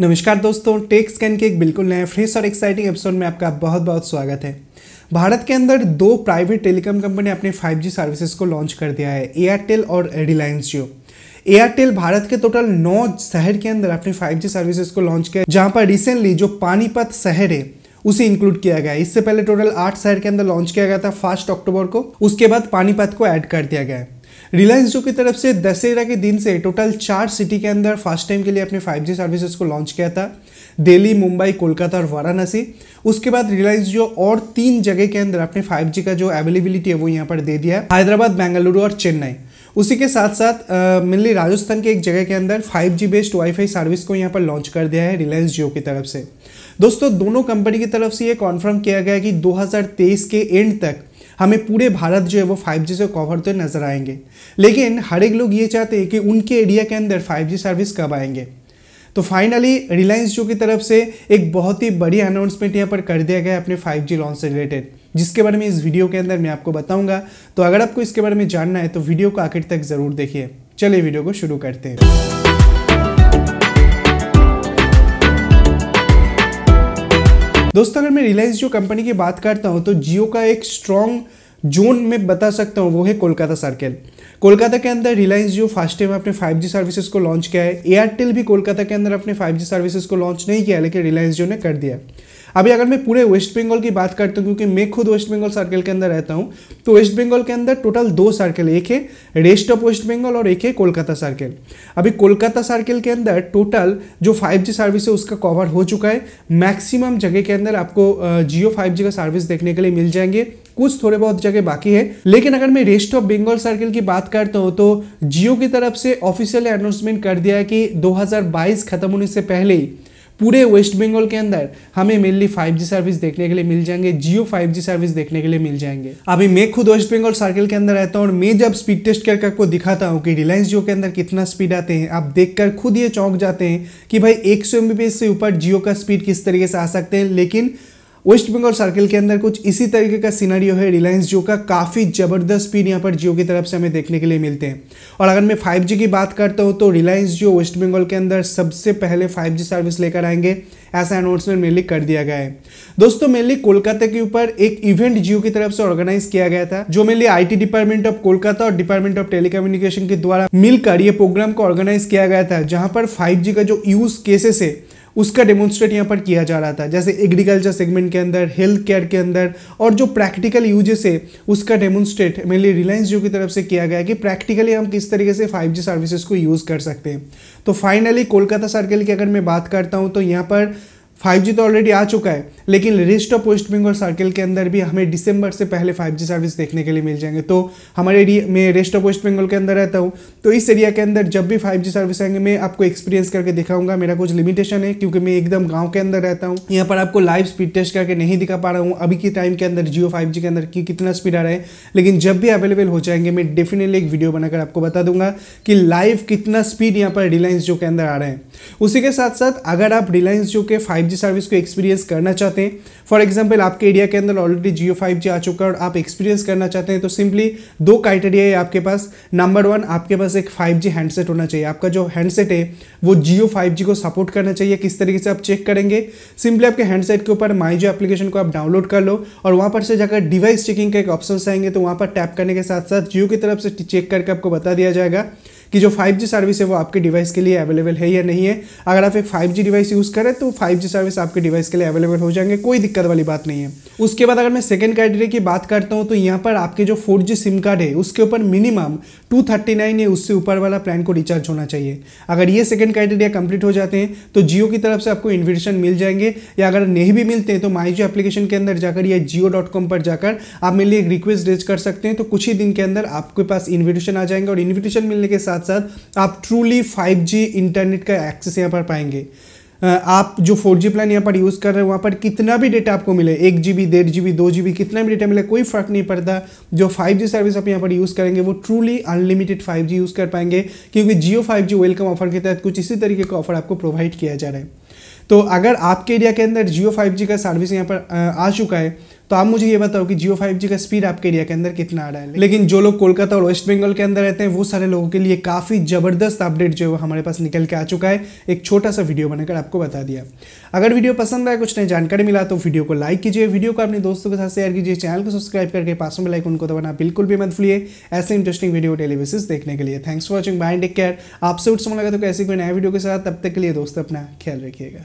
नमस्कार दोस्तों take scan के एक बिल्कुल नए फ्रेश और एक्साइटिंग एपिसोड में आपका बहुत बहुत स्वागत है भारत के अंदर दो प्राइवेट टेलीकॉम कंपनी अपने 5G सर्विसेज को लॉन्च कर दिया है एयरटेल और रिलायंस जियो एयरटेल भारत के टोटल नौ शहर के अंदर अपने 5G सर्विसेज को लॉन्च किया जहां पर रिसेंटली जो पानीपत शहर है उसे इंक्लूड किया गया इससे पहले टोटल आठ शहर के अंदर लॉन्च किया गया था फर्स्ट अक्टूबर को उसके बाद पानीपत को ऐड कर दिया गया है रिलायंस जो की तरफ से दशहरा के दिन से टोटल चार सिटी के अंदर फर्स्ट टाइम के लिए अपने 5G सर्विसेज को लॉन्च किया था दिल्ली मुंबई कोलकाता और वाराणसी उसके बाद रिलायंस जो और तीन जगह के अंदर अपने 5G का जो अवेलेबिलिटी है वो यहाँ पर दे दिया हैदराबाद बेंगलुरु और चेन्नई उसी के साथ साथ मेनली राजस्थान के एक जगह के अंदर 5G बेस्ड वाईफाई सर्विस को यहाँ पर लॉन्च कर दिया है रिलायंस जियो की तरफ से दोस्तों दोनों कंपनी की तरफ से ये कॉन्फर्म किया गया कि 2023 के एंड तक हमें पूरे भारत जो है वो फाइव से कवर तो नज़र आएंगे लेकिन हर एक लोग ये चाहते हैं कि उनके एरिया के अंदर फाइव सर्विस कब आएंगे तो फाइनली रिलायंस जो की तरफ से एक बहुत ही बड़ी अनाउंसमेंट यहाँ पर कर दिया गया है अपने 5G लॉन्च से रिलेटेड जिसके बारे में इस वीडियो के अंदर मैं आपको बताऊंगा तो अगर आपको इसके बारे में जानना है तो वीडियो को आखिर तक ज़रूर देखिए चलिए वीडियो को शुरू करते हैं दोस्तों अगर मैं रिलायंस जियो कंपनी की बात करता हूँ तो जियो का एक स्ट्रॉन्ग जोन में बता सकता हूँ वो है कोलकाता सर्कल कोलकाता के अंदर रिलायंस जियो फर्स्ट टाइम अपने 5G सर्विसेज को लॉन्च किया है एयरटेल भी कोलकाता के अंदर अपने 5G सर्विसेज को लॉन्च नहीं किया लेकिन रिलायंस जियो ने कर दिया अभी अगर मैं पूरे वेस्ट बंगाल की बात करता हूँ क्योंकि मैं खुद वेस्ट बंगाल सर्कल के अंदर रहता हूँ तो वेस्ट बंगाल के अंदर टोटल दो सर्कल एक है रेस्ट ऑफ वेस्ट बंगाल और एक है कोलकाता सर्कल अभी कोलकाता सर्कल के अंदर टोटल जो 5G सर्विस है उसका कवर हो चुका है मैक्सिमम जगह के अंदर आपको जियो 5G का सर्विस देखने के लिए मिल जाएंगे कुछ थोड़े बहुत जगह बाकी है लेकिन अगर मैं रेस्ट ऑफ बंगाल सर्किल की बात करता हूँ तो जियो की तरफ से ऑफिशियल अनाउंसमेंट कर दिया है कि 2022 खत्म होने से पहले ही पूरे वेस्ट बंगाल के अंदर हमें मेनली 5G सर्विस देखने के लिए मिल जाएंगे जियो 5G सर्विस देखने के लिए मिल जाएंगे अभी मैं खुद वेस्ट बंगाल सर्किल के अंदर रहता हूँ और मैं जब स्पीड टेस्ट करके आपको दिखाता हूँ कि रिलायंस जियो के अंदर कितना स्पीड आते हैं आप देखकर खुद ये चौंक जाते हैं कि भाई एक से ऊपर जियो का स्पीड किस तरीके से आ सकते हैं लेकिन वेस्ट बंगाल सर्कल के अंदर कुछ इसी तरीके का सीनारियो है रिलायंस जियो का काफ़ी ज़बरदस्त स्पीड यहाँ पर जियो की तरफ से हमें देखने के लिए मिलते हैं और अगर मैं 5G की बात करता हूँ तो रिलायंस जियो वेस्ट बंगाल के अंदर सबसे पहले 5G सर्विस लेकर आएंगे ऐसा अनाउंसमेंट मेनली कर दिया गया है दोस्तों मेनली कोलकाता के ऊपर एक इवेंट जियो की तरफ से ऑर्गेनाइज किया गया था जो मेनली आई डिपार्टमेंट ऑफ कोलकाता और डिपार्टमेंट ऑफ टेलीकम्युनिकेशन के द्वारा मिलकर ये प्रोग्राम को ऑर्गेनाइज किया गया था जहाँ पर फाइव का जो यूज केसेस है उसका डेमोन्स्ट्रेट यहाँ पर किया जा रहा था जैसे एग्रीकल्चर सेगमेंट के अंदर हेल्थ केयर के अंदर और जो प्रैक्टिकल यूजेस है उसका डेमोन्स्ट्रेट मेनली रिलायंस जियो की तरफ से किया गया कि प्रैक्टिकली हम किस तरीके से फाइव सर्विसेज को यूज़ कर सकते हैं तो फाइनली कोलकाता सर्कल की अगर मैं बात करता हूँ तो यहाँ पर 5G तो ऑलरेडी आ चुका है लेकिन rest of West Bengal circle के अंदर भी हमें दिसंबर से पहले 5G सर्विस देखने के लिए मिल जाएंगे तो हमारे एरिया में रेस्ट ऑफ वेस्ट बंगाल के अंदर रहता हूँ तो इस एरिया के अंदर जब भी 5G सर्विस आएंगे मैं आपको एक्सपीरियंस करके दिखाऊंगा मेरा कुछ लिमिटेशन है क्योंकि मैं एकदम गाँव के अंदर रहता हूँ यहाँ पर आपको लाइव स्पीड टेस्ट करके नहीं दिखा पा रहा हूँ अभी के टाइम के अंदर जियो फाइव के अंदर की कितना स्पीड आ रहा है लेकिन जब भी अवेलेबल हो जाएंगे मैं डेफिनेटली एक वीडियो बनाकर आपको बता दूंगा कि लाइव कितना स्पीड यहाँ पर रिलायंस जो के अंदर आ रहा है उसी के साथ साथ अगर आप रिलायंस जो के फाइव 5G सर्विस को एक्सपीरियंस करना चाहते हैं फॉर एग्जाम्पल आपके एरिया के अंदर ऑलरेडी जियो 5G आ चुका है और आप एक्सपीरियंस करना चाहते हैं तो सिंपली दो क्राइटेरिया है आपके पास नंबर वन आपके पास एक जी हैंडसेट होना चाहिए आपका जो हैंडसेट है वो जियो जी को सपोर्ट करना चाहिए किस तरीके से आप चेक करेंगे सिंपली आपके हैंडसेट के ऊपर माई जो एप्लीकेशन को आप डाउनलोड कर लो और वहाँ पर से जाकर डिवाइस चेकिंग का एक ऑप्शन आएंगे तो वहाँ पर टैप करने के साथ साथ जियो की तरफ से चेक करके आपको बता दिया जाएगा कि जो 5G सर्विस है वो आपके डिवाइस के लिए अवेलेबल है या नहीं है अगर आप एक 5G डिवाइस यूज़ करें तो 5G सर्विस आपके डिवाइस के लिए अवेलेबल हो जाएंगे कोई दिक्कत वाली बात नहीं है उसके बाद अगर मैं सेकेंड क्राइटेरिया की बात करता हूँ तो यहाँ पर आपके जो फोर सिम कार्ड है उसके ऊपर मिनिमम टू या उससे ऊपर वाला प्लान को रिचार्ज होना चाहिए अगर ये सेकेंड क्राइटेरिया कंप्लीट हो जाते हैं तो जियो की तरफ से आपको इन्विटेशन मिल जाएंगे या अगर नहीं भी मिलते हैं तो माई जियो एप्लीकेशन के अंदर जाकर या जियो डॉट कॉम पर जाकर आप मेरे लिए एक रिक्वेस्ट रेज कर सकते हैं तो कुछ ही दिन के अंदर आपके पास इन्विटेशन आ जाएंगे और इन्विटेशन मिलने के साथ साथ साथ आप ट्रूली फाइव इंटरनेट का एक्सेस यहाँ पर पाएंगे आप जो फोर जी प्लान यहाँ पर यूज़ कर रहे हैं वहाँ पर कितना भी डेटा आपको मिले एक जी बी डेढ़ जी बी दो जी बी कितना भी डेटा मिले कोई फ़र्क नहीं पड़ता जो फाइव जी सर्विस आप यहाँ पर यूज़ करेंगे वो truly unlimited five G use कर पाएंगे क्योंकि Jio five G welcome offer के तहत कुछ इसी तरीके का ऑफर आपको प्रोवाइड किया जा रहा है तो अगर आपके एरिया के अंदर जियो फाइव जी का सर्विस यहाँ पर आ चुका है तो आप मुझे ये बताओ कि जियो फाइव का स्पीड आपके एरिया के अंदर कितना आ रहा है लेकिन जो लोग कोलकाता और वेस्ट बंगाल के अंदर रहते हैं वो सारे लोगों के लिए काफ़ी ज़बरदस्त अपडेट जो है हमारे पास निकल के आ चुका है एक छोटा सा वीडियो बनाकर आपको बता दिया अगर वीडियो पसंद आया कुछ नई जानकारी मिला तो वीडियो को लाइक कीजिए वीडियो को अपने दोस्तों के साथ शेयर कीजिए चैनल को सब्सक्राइब करके पास में लाइक उनको दबाना बिल्कुल भी मत भूलिए ऐसे इंटरेस्टिंग वीडियो टेलीविजन देखने के लिए thanks for watching bye take care आपसे उठ समय लगा तो कैसे कोई नया वीडियो के साथ तब तक के लिए दोस्तों अपना ख्याल रखिएगा